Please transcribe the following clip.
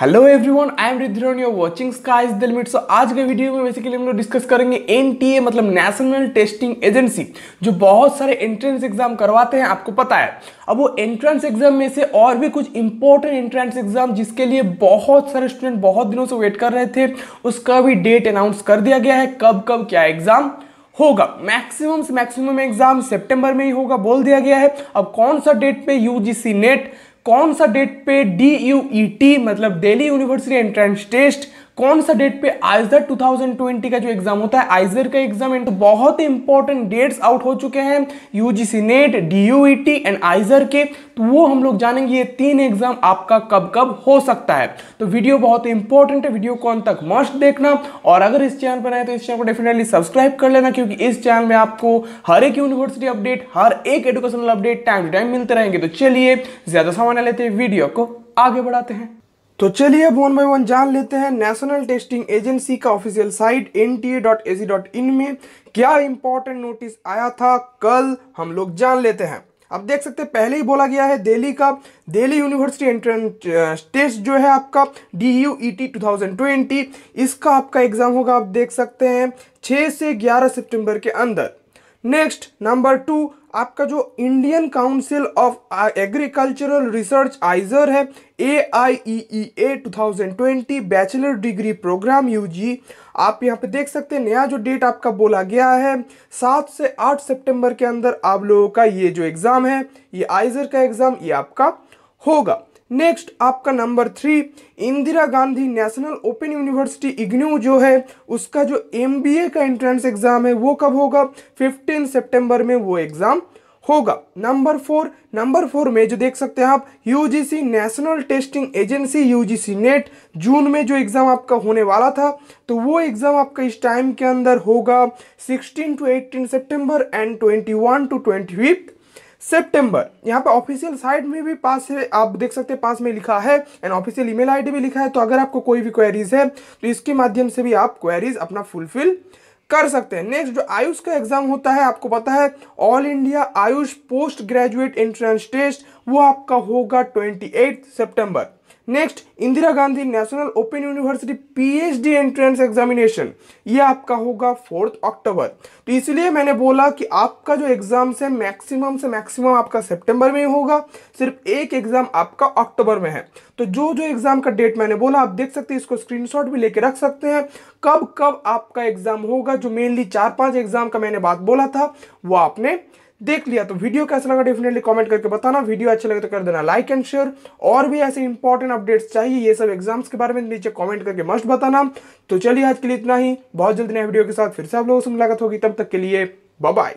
hello everyone I am रिद्रोन you're watching sky the limit so आज के video में बेसिकली हम लोग डिस्कस करेंगे एन मतलब नेशनल टेस्टिंग एजेंसी जो बहुत सारे एंट्रेंस एग्जाम करवाते हैं आपको पता है अब वो एंट्रेंस एग्जाम में से और भी कुछ इंपॉर्टेंट एंट्रेंस एग्जाम जिसके लिए बहुत सारे स्टूडेंट बहुत दिनों से वेट कर रहे थे उसका भी डेट अनाउंस कर दिया गया है कब कब क्या एग्जाम होगा मैक्सिमम से मैक्सिमम एग्जाम सेप्टेम्बर में ही होगा बोल दिया गया है अब कौन सा डेट पे यू नेट कौन सा डेट पे डी यू ई टी मतलब दिल्ली यूनिवर्सिटी एंट्रेंस टेस्ट कौन सा डेट पे आइजर 2020 का जो एग्जाम होता है आइजर का एग्जाम तो बहुत ही इंपॉर्टेंट डेट्स आउट हो चुके हैं UGC NET D and IISER के तो वो हम लोग जानेंगे ये तीन एग्जाम आपका कब कब हो सकता है तो वीडियो बहुत इंपॉर्टेंट है वीडियो कौन तक मस्ट देखना और अगर इस चैनल पर आए तो इस चैनल को डेफिनेटली सब्सक्राइब कर लेना क्योंकि इस चैनल में आपको हर एक यूनिवर्सिटी अपडेट हर एक educational update time to time मिलते रहेंगे तो चलिए ज्यादा सामान लेते हैं वीडियो को आगे बढ़ाते हैं तो चलिए अब वन बाई वन जान लेते हैं नेशनल टेस्टिंग एजेंसी का ऑफिशियल साइट एन टी में क्या इंपॉर्टेंट नोटिस आया था कल हम लोग जान लेते हैं अब देख सकते हैं पहले ही बोला गया है दिल्ली का दिल्ली यूनिवर्सिटी एंट्रेंस टेस्ट जो है आपका D U E T two thousand twenty इसका आपका एग्जाम होगा आप देख सकते हैं 6 से 11 सितंबर के अंदर नेक्स्ट नंबर टू आपका जो Indian council of agricultural research IISER है A I E A two thousand twenty bachelor degree program U G आप यहाँ पे देख सकते हैं नया जो डेट आपका बोला गया है सात से आठ सितंबर के अंदर आप लोगों का ये जो एग्ज़ाम है ये आइजर का एग्ज़ाम ये आपका होगा नेक्स्ट आपका number three Indira Gandhi national open university IGNOU जो है उसका जो एम का एंट्रेंस एग्जाम है वो कब होगा फिफ्टीन सेप्टेम्बर में वो एग्जाम होगा नंबर फोर नंबर फोर में जो देख सकते हैं आप UGC national testing agency UGC NET June में जो एग्ज़ाम आपका होने वाला था तो वो एग्ज़ाम आपका इस टाइम के अंदर होगा 16 टू 18 सितंबर एंड 21 टू ट्वेंटी सेप्टेम्बर यहाँ पर ऑफिशियल साइट में भी पास से आप देख सकते हैं पास में लिखा है एंड ऑफिशियल ईमेल आईडी भी लिखा है तो अगर आपको कोई भी क्वेरीज है तो इसके माध्यम से भी आप क्वेरीज अपना फुलफिल कर सकते हैं नेक्स्ट जो आयुष का एग्जाम होता है आपको पता है all India AYUSH post graduate entrance test वो आपका होगा ट्वेंटी एट सितंबर next Indira Gandhi national open university PhD entrance examination ये आपका होगा फोर्थ अक्टूबर तो इसलिए मैंने बोला कि आपका जो एग्जाम्स है मैक्सिमम से मैक्सिमम आपका सितंबर में ही होगा सिर्फ एक एग्जाम आपका अक्टूबर में है तो जो जो एग्जाम का डेट मैंने बोला आप देख सकते हैं इसको स्क्रीन भी लेके रख सकते हैं कब कब आपका एग्जाम होगा जो मेनली चार पांच एग्जाम का मैंने बात बोला था वो आपने देख लिया तो वीडियो कैसा लगा डेफिनेटली कमेंट करके बताना वीडियो अच्छा लगे तो कर देना लाइक एंड शेयर और भी ऐसे इंपॉर्टेंट अपडेट्स चाहिए ये सब एग्जाम्स के बारे में नीचे कमेंट करके मस्ट बताना तो चलिए आज के लिए इतना ही बहुत जल्दी नया वीडियो के साथ फिर से आप लोगों से मुलाकात होगी तब तक के लिए बाय